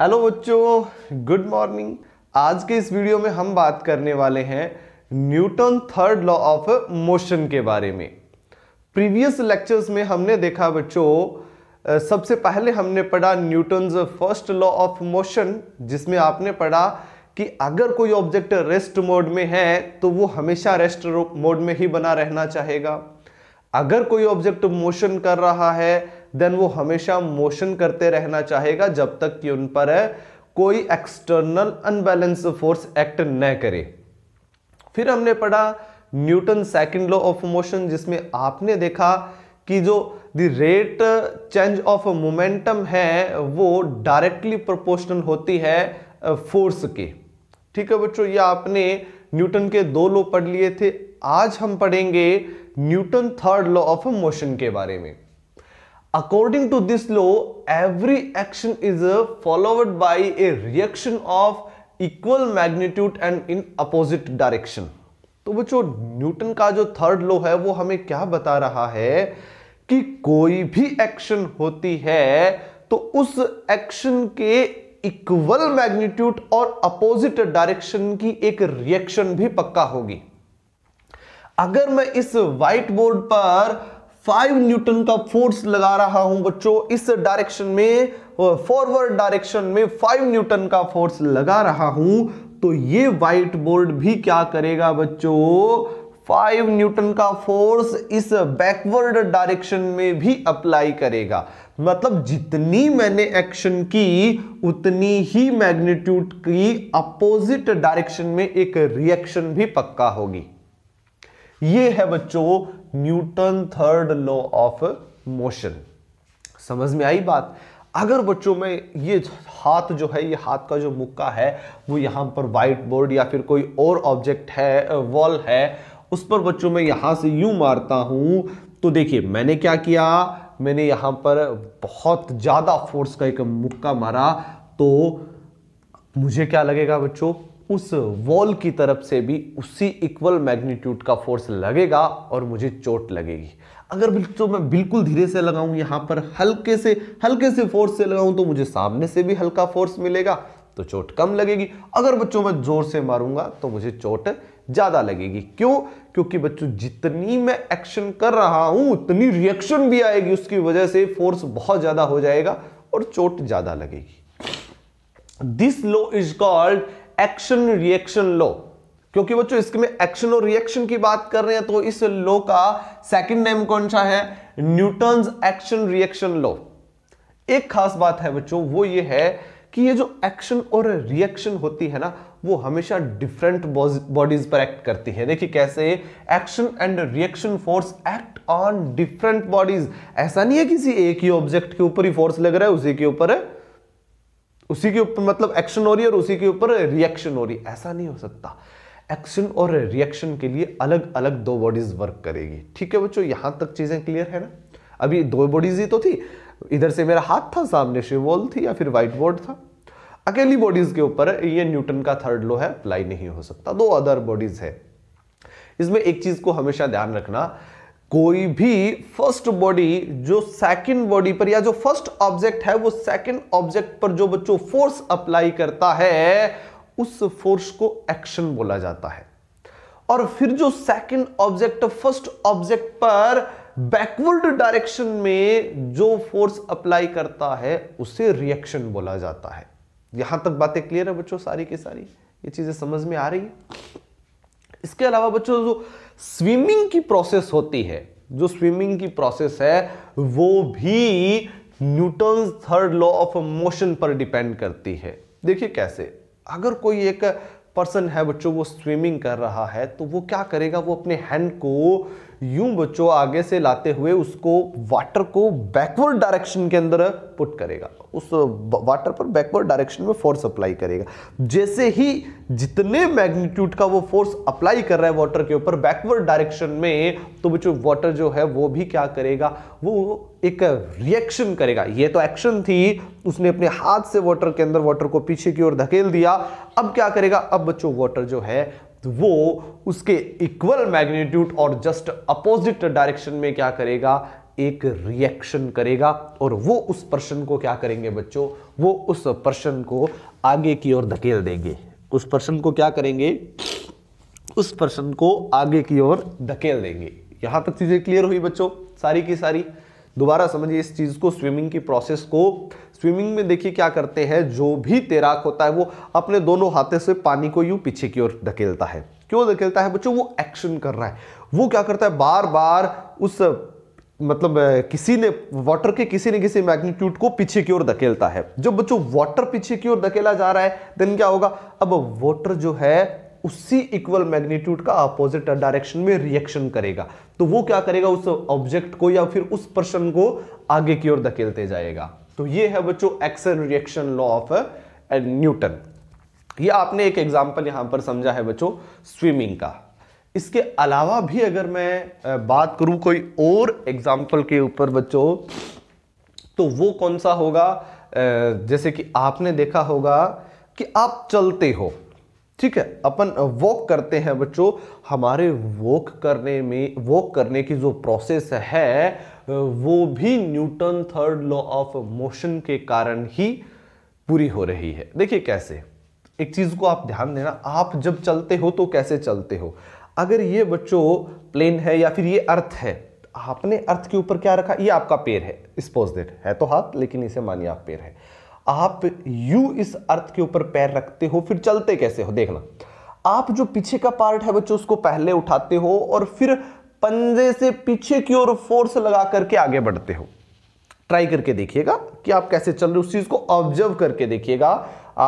hello बच्चों good morning आज के इस वीडियो में हम बात करने वाले हैं Newton third law of motion के बारे में प्रीवियस लेक्चर्स में हमने देखा बच्चों सबसे पहले हमने पढ़ा Newton first law of motion जिसमें आपने पढ़ा कि अगर कोई ऑब्जेक्ट रेस्ट मोड में है तो वो हमेशा रेस्ट मोड में ही बना रहना चाहेगा अगर कोई ऑब्जेक्ट मोशन कर रहा है देन वो हमेशा मोशन करते रहना चाहेगा जब तक कि उन पर है कोई एक्सटर्नल अनबैलेंस फोर्स एक्ट न करे फिर हमने पढ़ा Newton second law of motion जिसमें आपने देखा कि जो the rate change of momentum है वो डायरेक्टली प्रोपोर्शनल होती है फोर्स के ठीक है बच्चों ये आपने न्यूटन के दो लॉ पढ़ लिए थे आज हम पढ़ेंगे Newton third law of motion के बारे में according to this law every action is followed by a reaction of equal magnitude and in opposite direction तो वो जो न्यूटन का जो थर्ड लॉ है वो हमें क्या बता रहा है कि कोई भी एक्शन होती है तो उस एक्शन के इक्वल मैग्नीट्यूड और अपोजिट डायरेक्शन की एक रिएक्शन भी पक्का होगी अगर मैं इस व्हाइट बोर्ड पर फाइव न्यूटन का फोर्स लगा रहा हूं बच्चों इस डायरेक्शन में फॉरवर्ड डायरेक्शन में फाइव न्यूटन का फोर्स लगा रहा हूं तो ये व्हाइट बोर्ड भी क्या करेगा बच्चों फाइव न्यूटन का फोर्स इस बैकवर्ड डायरेक्शन में भी अप्लाई करेगा मतलब जितनी मैंने एक्शन की उतनी ही मैग्नीट्यूड की अपोजिट डायरेक्शन में एक रिएक्शन भी पक्का होगी ये है बच्चों Newton third law of motion समझ में आई बात अगर बच्चों में ये हाथ जो है ये हाथ का जो मुक्का है वो यहाँ पर वाइट बोर्ड या फिर कोई और ऑब्जेक्ट है वॉल है उस पर बच्चों में यहाँ से यूं मारता हूँ तो देखिए मैंने क्या किया मैंने यहाँ पर बहुत ज़्यादा फोर्स का एक मुक्का मारा तो मुझे क्या लगेगा बच्चों उस वॉल की तरफ से भी उसी इक्वल मैग्नीट्यूड का फोर्स लगेगा और मुझे चोट लगेगी अगर बिल्कुल तो मैं बिल्कुल धीरे से लगाऊं यहाँ पर हल्के से हल्के से फोर्स से लगाऊं तो मुझे सामने से भी हल्का फोर्स मिलेगा तो चोट कम लगेगी अगर बच्चों मैं जोर से मारूंगा तो मुझे चोट ज़्यादा लगेगी क्यों क्योंकि बच्चों जितनी मैं एक्शन कर रहा हूं उतनी रिएक्शन भी आएगी उसकी वजह से फोर्स बहुत ज़्यादा हो जाएगा और चोट ज़्यादा लगेगी this law is called action reaction law क्योंकि बच्चों इसके में एक्शन और रिएक्शन की बात कर रहे हैं तो इस लो का सेकंड नेम कौन सा है न्यूटन एक्शन रिएक्शन लो एक खास बात है बच्चों वो ये है कि ये जो एक्शन और रिएक्शन होती है ना वो हमेशा डिफरेंट बॉडीज पर एक्ट करती है देखिए कैसे action and reaction force act on different bodies ऐसा नहीं है किसी एक ही ऑब्जेक्ट के ऊपर ही फोर्स लग रहा है उसी के ऊपर है उसी के ऊपर मतलब एक्शन हो रही है और उसी के ऊपर रिएक्शन हो रही है ऐसा नहीं हो सकता एक्शन और रिएक्शन के लिए अलग अलग दो बॉडीज वर्क करेगी ठीक है बच्चों यहां तक चीज़ें क्लियर है ना अभी दो बॉडीज ही तो थी इधर से मेरा हाथ था सामने से वॉल थी या फिर व्हाइट बोर्ड था अकेली बॉडीज के ऊपर ये न्यूटन का थर्ड लो है अप्लाई नहीं हो सकता दो अदर बॉडीज है इसमें एक चीज को हमेशा ध्यान रखना कोई भी फर्स्ट बॉडी जो सेकंड बॉडी पर या जो फर्स्ट ऑब्जेक्ट है वो सेकंड ऑब्जेक्ट पर जो बच्चों फोर्स अप्लाई करता है उस फोर्स को एक्शन बोला जाता है और फिर जो सेकंड ऑब्जेक्ट फर्स्ट ऑब्जेक्ट पर बैकवर्ड डायरेक्शन में जो फोर्स अप्लाई करता है उसे रिएक्शन बोला जाता है यहां तक बातें क्लियर है बच्चों सारी की सारी ये चीजें समझ में आ रही है इसके अलावा बच्चों जो स्विमिंग की प्रोसेस होती है जो स्विमिंग की प्रोसेस है वो भी Newton third law of motion पर डिपेंड करती है देखिए कैसे अगर कोई एक पर्सन है बच्चों वो स्विमिंग कर रहा है तो वो क्या करेगा वो अपने हैंड को यूं बच्चों आगे से लाते हुए उसको वाटर को बैकवर्ड डायरेक्शन के अंदर पुट करेगा उस वाटर पर बैकवर्ड डायरेक्शन में फोर्स अप्लाई करेगा जैसे ही जितने मैग्नीट्यूड का वो फोर्स अप्लाई कर रहा है वाटर के ऊपर बैकवर्ड डायरेक्शन में तो बच्चों वाटर जो है वो भी क्या करेगा वो एक रिएक्शन करेगा ये तो एक्शन थी उसने अपने हाथ से वाटर के अंदर वाटर को पीछे की ओर धकेल दिया अब क्या करेगा अब बच्चों वाटर जो है तो वो उसके इक्वल मैग्नीट्यूड और जस्ट अपोजिट डायरेक्शन में क्या करेगा एक रिएक्शन करेगा और वो उस पर्सन को क्या करेंगे बच्चों वो उस पर्सन को आगे की ओर धकेल देंगे उस पर्सन को क्या करेंगे उस पर्सन को आगे की ओर धकेल देंगे यहां तक चीजें क्लियर हुई बच्चों सारी की सारी दोबारा समझिए इस चीज़ को स्विमिंग की प्रोसेस को स्विमिंग में देखिए क्या करते हैं जो भी तैराक होता है वो अपने दोनों हाथों से पानी को यूँ पीछे की ओर धकेलता है क्यों धकेलता है बच्चों वो एक्शन कर रहा है वो क्या करता है बार बार उस मतलब किसी ने वाटर के किसी न किसी मैग्नीट्यूड को पीछे की ओर धकेलता है जब बच्चों वाटर पीछे की ओर धकेला जा रहा है देन क्या होगा अब वाटर जो है उसी इक्वल मैग्नीट्यूड का अपोजिट डायरेक्शन में रिएक्शन करेगा तो वो क्या करेगा उस ऑब्जेक्ट को या फिर उस पर्सन को आगे की ओर धकेलते जाएगा तो ये है बच्चों action reaction law of Newton ये आपने एक एग्जाम्पल यहां पर समझा है बच्चों स्विमिंग का इसके अलावा भी अगर मैं बात करूं कोई और एग्जाम्पल के ऊपर बच्चों तो वो कौन सा होगा जैसे कि आपने देखा होगा कि आप चलते हो ठीक है अपन वॉक करते हैं बच्चों हमारे वॉक करने में वॉक करने की जो प्रोसेस है वो भी Newton third law of motion के कारण ही पूरी हो रही है देखिए कैसे एक चीज़ को आप ध्यान देना आप जब चलते हो तो कैसे चलते हो अगर ये बच्चों प्लेन है या फिर ये अर्थ है आपने अर्थ के ऊपर क्या रखा ये आपका पेड़ है स्पोज देट है तो हाथ लेकिन इसे मानिए आप पेड़ है आप यू इस अर्थ के ऊपर पैर रखते हो फिर चलते कैसे हो देखना आप जो पीछे का पार्ट है बच्चों उसको पहले उठाते हो और फिर पंजे से पीछे की ओर फोर्स लगा करके आगे बढ़ते हो ट्राई करके देखिएगा कि आप कैसे चल रहे हो उस चीज़ को ऑब्जर्व करके देखिएगा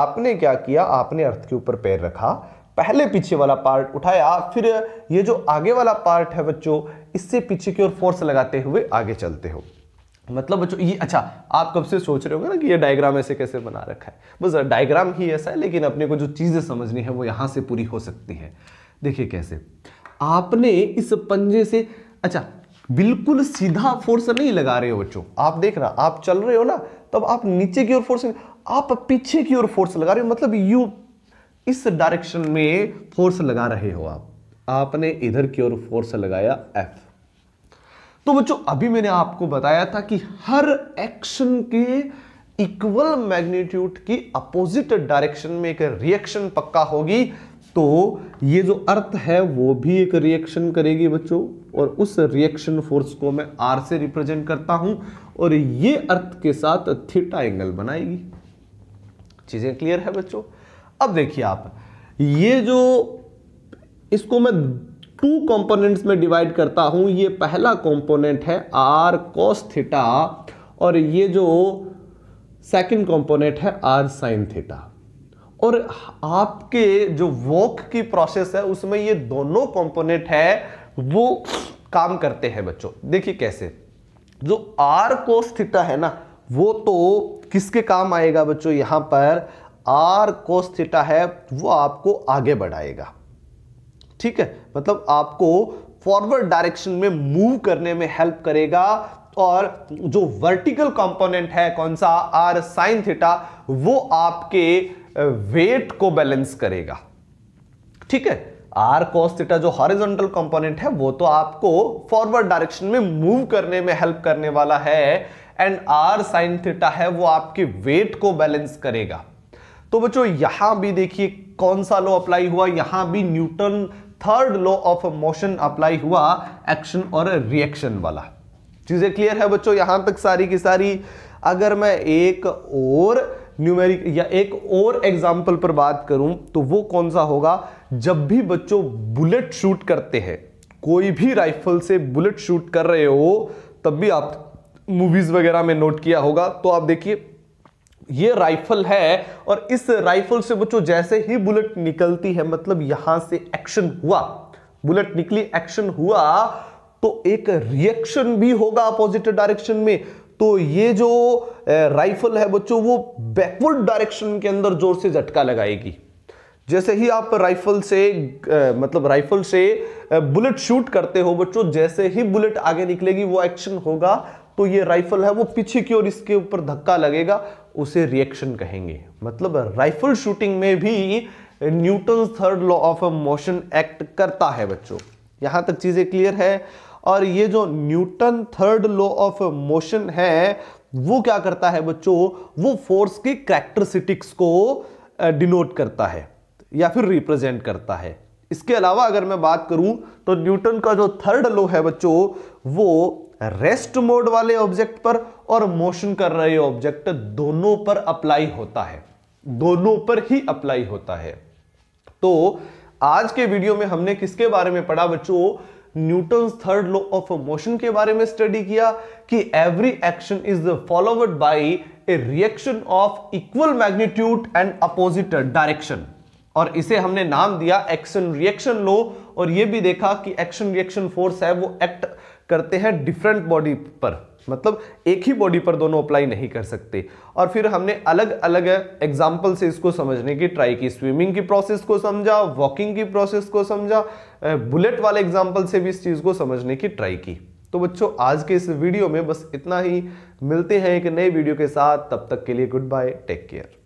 आपने क्या किया आपने अर्थ के ऊपर पैर रखा पहले पीछे वाला पार्ट उठाया फिर ये जो आगे वाला पार्ट है बच्चों इससे पीछे की ओर फोर्स लगाते हुए आगे चलते हो मतलब बच्चों ये अच्छा आप कब से सोच रहे होगे ना कि ये डायग्राम ऐसे कैसे बना रखा है बस डायग्राम ही ऐसा है लेकिन अपने को जो चीज़ें समझनी है वो यहाँ से पूरी हो सकती है देखिए कैसे आपने इस पंजे से अच्छा बिल्कुल सीधा फोर्स नहीं लगा रहे हो बच्चों आप देख रहा आप चल रहे हो ना तब आप नीचे की ओर फोर्स आप पीछे की ओर फोर्स लगा रहे हो मतलब यू इस डायरेक्शन में फोर्स लगा रहे हो आप आपने इधर की ओर फोर्स लगाया एफ तो बच्चों अभी मैंने आपको बताया था कि हर एक्शन के इक्वल मैग्नीट्यूड की अपोजिट डायरेक्शन में एक रिएक्शन पक्का होगी तो ये जो अर्थ है वो भी एक रिएक्शन करेगी बच्चों और उस रिएक्शन फोर्स को मैं आर से रिप्रेजेंट करता हूं और ये अर्थ के साथ थीटा एंगल बनाएगी चीजें क्लियर है बच्चों अब देखिए आप ये जो इसको मैं टू कंपोनेंट्स में डिवाइड करता हूं ये पहला कंपोनेंट है आर कॉस थीटा और ये जो सेकंड कंपोनेंट है आर साइन थीटा और आपके जो वॉक की प्रोसेस है उसमें ये दोनों कंपोनेंट है वो काम करते हैं बच्चों देखिए कैसे जो आर कोस थीटा है ना वो तो किसके काम आएगा बच्चों यहां पर आर कोस थीटा है वो आपको आगे बढ़ाएगा ठीक है मतलब आपको फॉरवर्ड डायरेक्शन में मूव करने में हेल्प करेगा और जो वर्टिकल कंपोनेंट है कौन सा आर साइन थीटा वो आपके वेट को बैलेंस करेगा ठीक है आर कॉस थीटा जो हॉरिजॉन्टल कंपोनेंट है वो तो आपको फॉरवर्ड डायरेक्शन में मूव करने में हेल्प करने वाला है एंड आर साइन थीटा है वो आपके वेट को बैलेंस करेगा तो बच्चों यहां भी देखिए कौन सा लो अप्लाई हुआ यहां भी Newton third law of motion apply हुआ एक्शन और रिएक्शन वाला चीज़ें क्लियर है बच्चों यहां तक सारी की सारी अगर मैं एक और न्यूमेरिक या एक और एग्जाम्पल पर बात करूं तो वो कौन सा होगा जब भी बच्चों बुलेट शूट करते हैं कोई भी राइफल से बुलेट शूट कर रहे हो तब भी आप मूवीज़ वगैरह में नोट किया होगा तो आप देखिए ये राइफल है और इस राइफल से बच्चों जैसे ही बुलेट निकलती है मतलब यहां से एक्शन हुआ बुलेट निकली एक्शन हुआ तो एक रिएक्शन भी होगा अपोजिट डायरेक्शन में तो ये जो राइफल है बच्चों वो बैकवर्ड डायरेक्शन के अंदर जोर से झटका लगाएगी जैसे ही आप राइफल से मतलब राइफल से बुलेट शूट करते हो बच्चों जैसे ही बुलेट आगे निकलेगी वो एक्शन होगा तो ये राइफल है वो पीछे की ओर इसके ऊपर धक्का लगेगा उसे रिएक्शन कहेंगे मतलब राइफल शूटिंग में भी Newton third law of motion act करता है बच्चों यहाँ तक चीज़ें क्लियर है और ये जो Newton third law of motion है वो क्या करता है बच्चों वो फोर्स की करेक्टरिस्टिक्स को डिनोट करता है या फिर रिप्रेजेंट करता है इसके अलावा अगर मैं बात करूं तो न्यूटन का जो थर्ड लॉ है बच्चों वो रेस्ट मोड वाले ऑब्जेक्ट पर और मोशन कर रहे ऑब्जेक्ट दोनों पर अप्लाई होता है दोनों पर ही अप्लाई होता है तो आज के वीडियो में हमने किसके बारे में पढ़ा बच्चों Newton third law of motion के बारे में स्टडी किया कि every action is followed by a reaction of equal magnitude and opposite direction और इसे हमने नाम दिया एक्शन रिएक्शन लो और ये भी देखा कि एक्शन रिएक्शन फोर्स है वो एक्ट करते हैं डिफरेंट बॉडी पर मतलब एक ही बॉडी पर दोनों अप्लाई नहीं कर सकते और फिर हमने अलग अलग एग्जाम्पल से इसको समझने की ट्राई की स्विमिंग की प्रोसेस को समझा वॉकिंग की प्रोसेस को समझा बुलेट वाले एग्जाम्पल से भी इस चीज़ को समझने की ट्राई की तो बच्चों आज के इस वीडियो में बस इतना ही मिलते हैं एक नए वीडियो के साथ तब तक के लिए गुड बाय टेक केयर